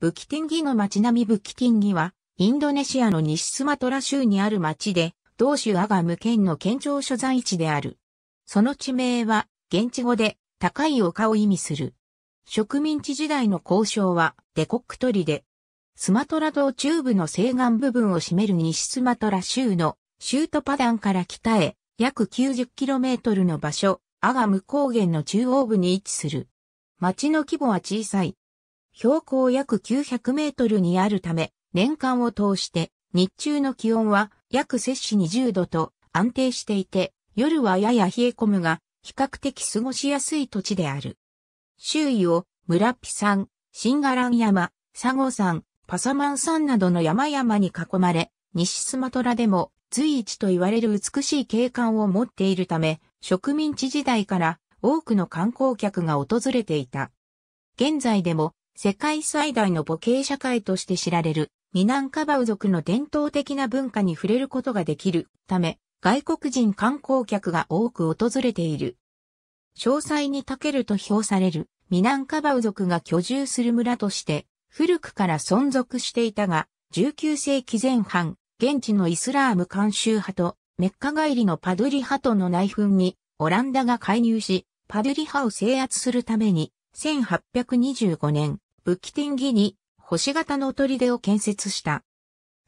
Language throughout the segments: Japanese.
ブキティンギの町並みブキティンギは、インドネシアの西スマトラ州にある町で、同州アガム県の県庁所在地である。その地名は、現地語で、高い丘を意味する。植民地時代の交渉は、デコックトリで、スマトラ島中部の西岸部分を占める西スマトラ州の、州都パダンから北へ、約 90km の場所、アガム高原の中央部に位置する。町の規模は小さい。標高約900メートルにあるため、年間を通して日中の気温は約摂氏20度と安定していて、夜はやや冷え込むが、比較的過ごしやすい土地である。周囲を村ピ山、新ガラン山、佐護山、パサマン山などの山々に囲まれ、西スマトラでも随一と言われる美しい景観を持っているため、植民地時代から多くの観光客が訪れていた。現在でも世界最大の母系社会として知られる、ミナンカバウ族の伝統的な文化に触れることができるため、外国人観光客が多く訪れている。詳細にたけると評される、ミナンカバウ族が居住する村として、古くから存続していたが、19世紀前半、現地のイスラーム慣習派と、メッカ帰りのパドゥリ派との内紛に、オランダが介入し、パドゥリ派を制圧するために、1825年、ブキティンギに星型の砦を建設した。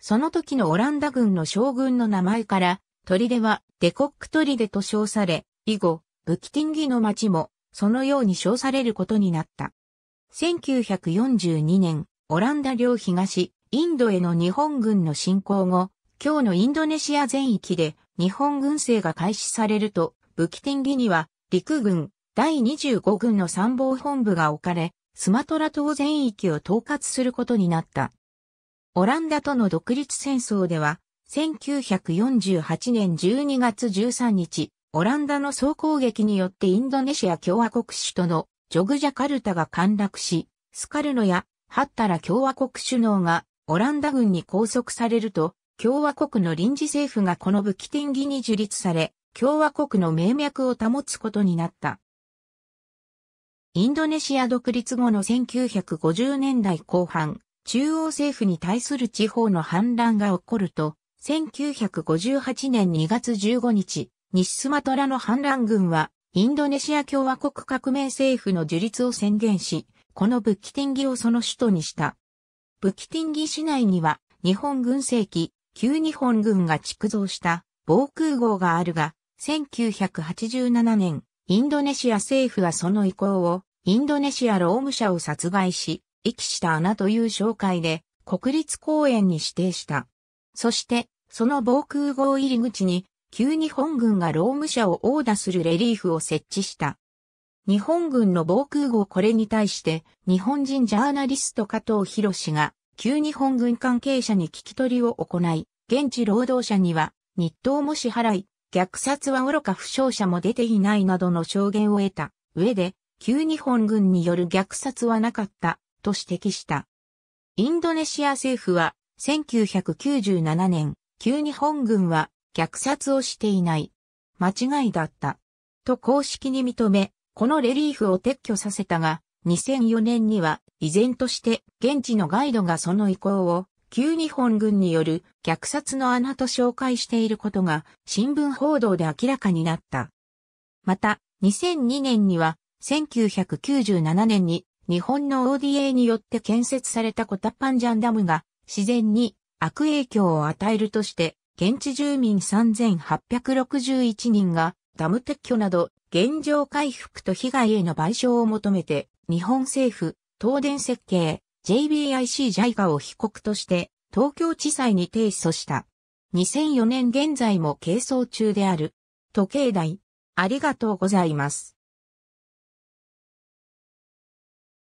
その時のオランダ軍の将軍の名前から、砦はデコック砦と称され、以後、ブキティンギの町もそのように称されることになった。1942年、オランダ領東、インドへの日本軍の侵攻後、今日のインドネシア全域で日本軍政が開始されると、武器天儀には陸軍第25軍の参謀本部が置かれ、スマトラ島全域を統括することになった。オランダとの独立戦争では、1948年12月13日、オランダの総攻撃によってインドネシア共和国首都のジョグジャカルタが陥落し、スカルノやハッタラ共和国首脳がオランダ軍に拘束されると、共和国の臨時政府がこの武器典儀に樹立され、共和国の名脈を保つことになった。インドネシア独立後の1950年代後半、中央政府に対する地方の反乱が起こると、1958年2月15日、西スマトラの反乱軍は、インドネシア共和国革命政府の樹立を宣言し、このブキティンギをその首都にした。ブキティンギ市内には、日本軍政機、旧日本軍が築造した防空壕があるが、1987年、インドネシア政府はその意向を、インドネシア労務者を殺害し、遺棄した穴という紹介で、国立公園に指定した。そして、その防空壕入り口に、急日本軍が労務者を殴打するレリーフを設置した。日本軍の防空壕これに対して、日本人ジャーナリスト加藤博氏が、急日本軍関係者に聞き取りを行い、現地労働者には、日当も支払い、虐殺は愚か負傷者も出ていないなどの証言を得た上で、旧日本軍による虐殺はなかったと指摘した。インドネシア政府は1997年、旧日本軍は虐殺をしていない。間違いだった。と公式に認め、このレリーフを撤去させたが、2004年には依然として現地のガイドがその意向を旧日本軍による虐殺の穴と紹介していることが新聞報道で明らかになった。また、2002年には1997年に日本の ODA によって建設されたコタパンジャンダムが自然に悪影響を与えるとして現地住民3861人がダム撤去など現状回復と被害への賠償を求めて日本政府、東電設計、JBIC j i イ a を被告として東京地裁に提訴した。2004年現在も係争中である。時計台、ありがとうございます。